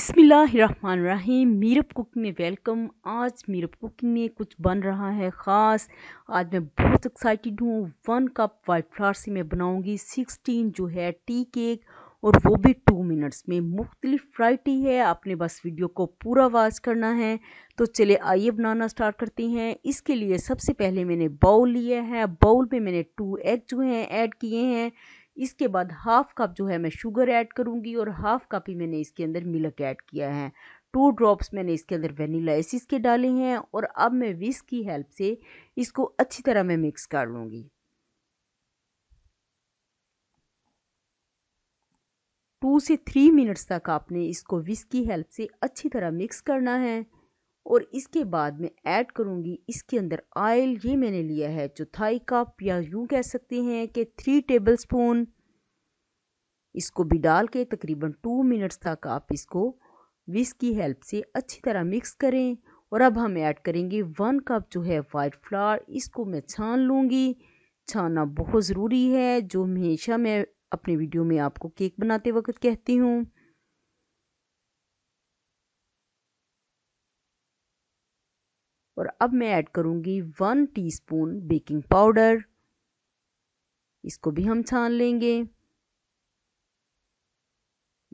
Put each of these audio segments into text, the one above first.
बिसमीम मीरब कुकिंग में वेलकम आज मीरप कुकिंग में कुछ बन रहा है ख़ास आज मैं बहुत एक्साइटेड हूँ वन कप वाइट फ्लावर से मैं बनाऊँगी सिक्सटीन जो है टी केक और वो भी टू मिनट्स में मुख्तलिफ वैरायटी है आपने बस वीडियो को पूरा वॉच करना है तो चले आइए बनाना स्टार्ट करते हैं इसके लिए सबसे पहले मैंने बाउल लिया है बाउल में मैंने टू एग जो हैं ऐड किए हैं इसके बाद हाफ़ कप जो है मैं शुगर ऐड करूँगी और हाफ़ कप ही मैंने इसके अंदर मिल्क ऐड किया है टू ड्रॉप्स मैंने इसके अंदर वेनीला एसिस के डाले हैं और अब मैं विस्क की हेल्प से इसको अच्छी तरह मैं मिक्स कर लूँगी टू से थ्री मिनट्स तक आपने इसको विस्क की हेल्प से अच्छी तरह मिक्स करना है और इसके बाद मैं ऐड करूँगी इसके अंदर आयल ये मैंने लिया है चौथाई कप या यूँ कह सकते हैं कि थ्री टेबल स्पून इसको भी डाल के तकरीबन टू मिनट्स तक आप इसको विस्क की हेल्प से अच्छी तरह मिक्स करें और अब हम ऐड करेंगे वन कप जो है वाइट फ्लावर इसको मैं छान लूँगी छानना बहुत ज़रूरी है जो हमेशा मैं अपने वीडियो में आपको केक बनाते वक्त कहती हूँ और अब मैं ऐड करूंगी वन टीस्पून बेकिंग पाउडर इसको भी हम छान लेंगे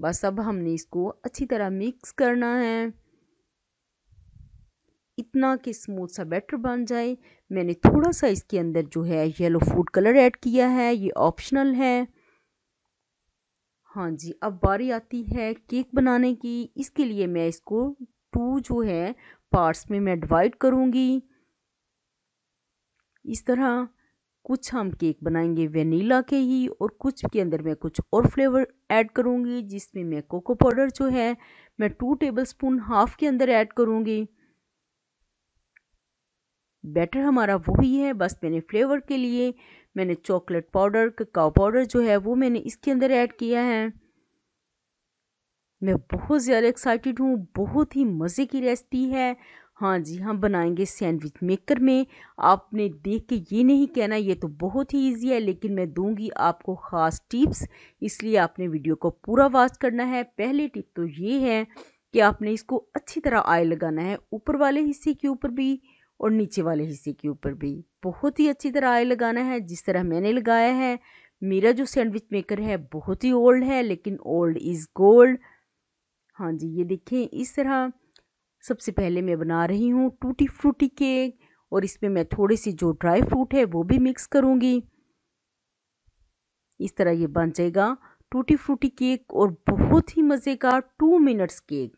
बस अब हमने इसको अच्छी तरह मिक्स करना है इतना कि स्मूथ सा बैटर बन जाए मैंने थोड़ा सा इसके अंदर जो है येलो फूड कलर ऐड किया है ये ऑप्शनल है हाँ जी अब बारी आती है केक बनाने की इसके लिए मैं इसको टू जो है पार्ट्स में मैं डिवाइड करूँगी इस तरह कुछ हम केक बनाएंगे वेनीला के ही और कुछ के अंदर मैं कुछ और फ्लेवर ऐड करूँगी जिसमें मैं कोको पाउडर जो है मैं टू टेबल स्पून हाफ़ के अंदर ऐड करूँगी बैटर हमारा वही है बस मैंने फ्लेवर के लिए मैंने चॉकलेट पाउडर ककाओ पाउडर जो है वो मैंने इसके अंदर ऐड किया है मैं बहुत ज़्यादा एक्साइटेड हूँ बहुत ही मज़े की रेसिपी है हाँ जी हम बनाएंगे सैंडविच मेकर में आपने देख के ये नहीं कहना ये तो बहुत ही इजी है लेकिन मैं दूंगी आपको ख़ास टिप्स इसलिए आपने वीडियो को पूरा वाच करना है पहली टिप तो ये है कि आपने इसको अच्छी तरह आयल लगाना है ऊपर वाले हिस्से के ऊपर भी और नीचे वाले हिस्से के ऊपर भी बहुत ही अच्छी तरह आयल लगाना है जिस तरह मैंने लगाया है मेरा जो सैंडविच मेकर है बहुत ही ओल्ड है लेकिन ओल्ड इज़ गोल्ड हाँ जी ये देखें इस तरह सबसे पहले मैं बना रही हूँ टूटी फ्रूटी केक और इसमें मैं थोड़ी सी जो ड्राई फ्रूट है वो भी मिक्स करूँगी इस तरह ये बन जाएगा टूटी फ्रूटी केक और बहुत ही मज़े का टू मिनट्स केक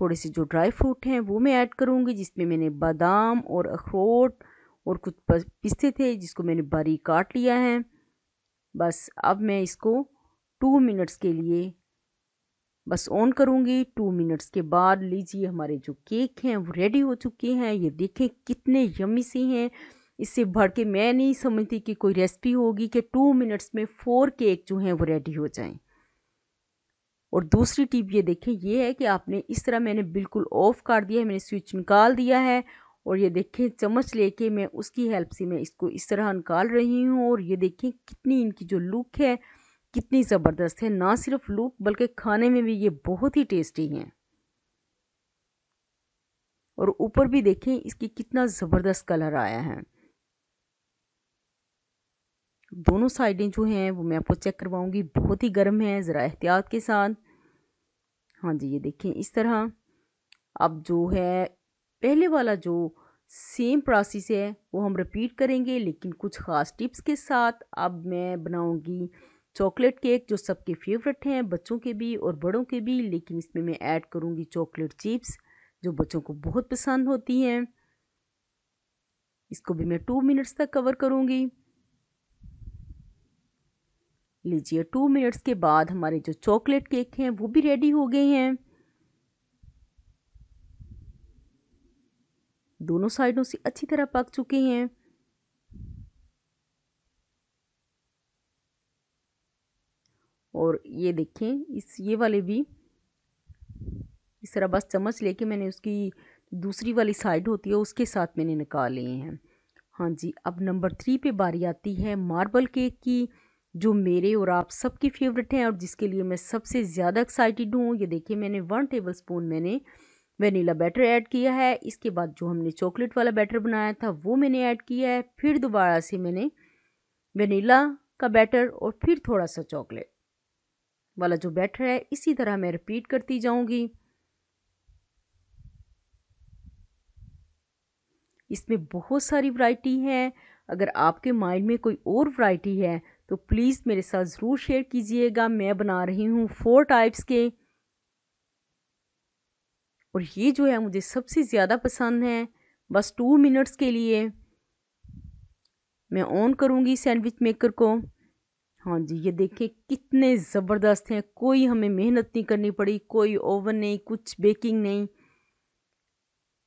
थोड़े से जो ड्राई फ्रूट हैं वो मैं ऐड करूँगी जिसमें मैंने बादाम और अखरोट और कुछ पिस्ते थे जिसको मैंने बारीक काट लिया है बस अब मैं इसको टू मिनट्स के लिए बस ऑन करूँगी टू मिनट्स के बाद लीजिए हमारे जो केक हैं वो रेडी हो चुके हैं ये देखें कितने यमी से हैं इससे भर के मैं नहीं समझती कि कोई रेसिपी होगी कि टू मिनट्स में फोर केक जो हैं वो रेडी हो जाएं और दूसरी टिप ये देखें ये है कि आपने इस तरह मैंने बिल्कुल ऑफ कर दिया है मैंने स्विच निकाल दिया है और ये देखें चम्मच लेके मैं उसकी हेल्प से मैं इसको इस तरह निकाल रही हूँ और ये देखें कितनी इनकी जो लुक है कितनी ज़बरदस्त है ना सिर्फ लुक बल्कि खाने में भी ये बहुत ही टेस्टी हैं और ऊपर भी देखें इसकी कितना ज़बरदस्त कलर आया है दोनों साइडें जो हैं वो मैं आपको चेक करवाऊंगी बहुत ही गर्म है ज़रा एहतियात के साथ हाँ जी ये देखें इस तरह अब जो है पहले वाला जो सेम प्रोसेस है वो हम रिपीट करेंगे लेकिन कुछ ख़ास टिप्स के साथ अब मैं बनाऊंगी चॉकलेट केक जो सबके फेवरेट हैं बच्चों के भी और बड़ों के भी लेकिन इसमें मैं ऐड करूंगी चॉकलेट चिप्स जो बच्चों को बहुत पसंद होती हैं इसको भी मैं टू मिनट्स तक कवर करूंगी लीजिए टू मिनट्स के बाद हमारे जो चॉकलेट केक हैं वो भी रेडी हो गए हैं दोनों साइडों से अच्छी तरह पक चुके हैं और ये देखें इस ये वाले भी इस तरह बस चम्मच लेके मैंने उसकी दूसरी वाली साइड होती है उसके साथ मैंने निकाल लिए हैं हाँ जी अब नंबर थ्री पे बारी आती है मार्बल केक की जो मेरे और आप सबकी फेवरेट हैं और जिसके लिए मैं सबसे ज़्यादा एक्साइटेड हूँ ये देखिए मैंने वन टेबल स्पून मैंने वनीला बैटर ऐड किया है इसके बाद जो हमने चॉकलेट वाला बैटर बनाया था वो मैंने ऐड किया है फिर दोबारा से मैंने वनीला का बैटर और फिर थोड़ा सा चॉकलेट वाला जो बैटर है इसी तरह मैं रिपीट करती जाऊंगी इसमें बहुत सारी वैरायटी है अगर आपके माइंड में कोई और वैरायटी है तो प्लीज़ मेरे साथ ज़रूर शेयर कीजिएगा मैं बना रही हूँ फोर टाइप्स के और ये जो है मुझे सबसे ज़्यादा पसंद है बस टू मिनट्स के लिए मैं ऑन करूँगी सैंडविच मेकर को हाँ जी ये देखिए कितने ज़बरदस्त हैं कोई हमें मेहनत नहीं करनी पड़ी कोई ओवन नहीं कुछ बेकिंग नहीं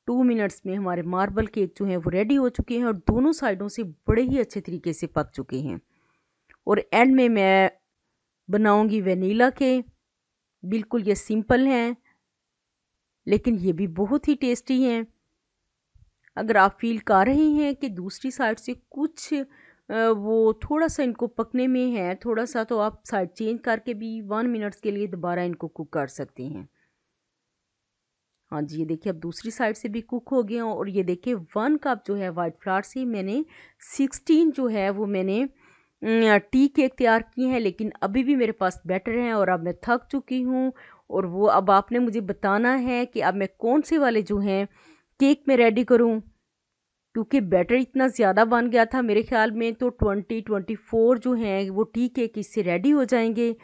टू मिनट्स में हमारे मार्बल केक जो हैं वो रेडी हो चुके हैं और दोनों साइडों से बड़े ही अच्छे तरीके से पक चुके हैं और एंड में मैं बनाऊंगी वनीला के बिल्कुल ये सिंपल हैं लेकिन ये भी बहुत ही टेस्टी हैं अगर आप फील कर रहे हैं कि दूसरी साइड से कुछ वो थोड़ा सा इनको पकने में है थोड़ा सा तो आप साइड चेंज करके भी वन मिनट्स के लिए दोबारा इनको कुक कर सकते हैं हाँ जी ये देखिए अब दूसरी साइड से भी कुक हो गए और ये देखिए वन कप जो है वाइट फ्लावर से मैंने सिक्सटीन जो है वो मैंने टी केक तैयार किए हैं लेकिन अभी भी मेरे पास बैटर हैं और अब मैं थक चुकी हूँ और वो अब आपने मुझे बताना है कि अब मैं कौन से वाले जो हैं केक में रेडी करूँ क्योंकि बैटर इतना ज़्यादा बन गया था मेरे ख्याल में तो ट्वेंटी ट्वेंटी फोर जो हैं वो टी केक इससे रेडी हो जाएंगे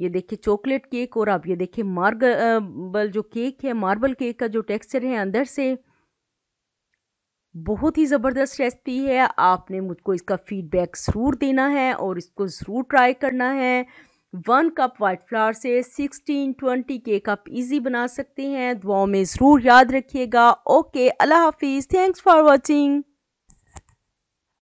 ये देखिए चॉकलेट केक और आप ये देखिए मार्बल जो केक है मार्बल केक का जो टेक्सचर है अंदर से बहुत ही ज़बरदस्त रेसिपी है आपने मुझको इसका फीडबैक ज़रूर देना है और इसको ज़रूर ट्राई करना है वन कप वाइट फ्लावर से सिक्सटीन ट्वेंटी के कप इजी बना सकते हैं दुआओं में ज़रूर याद रखिएगा ओके अल्लाह हाफिज़ थैंक्स फॉर वॉचिंग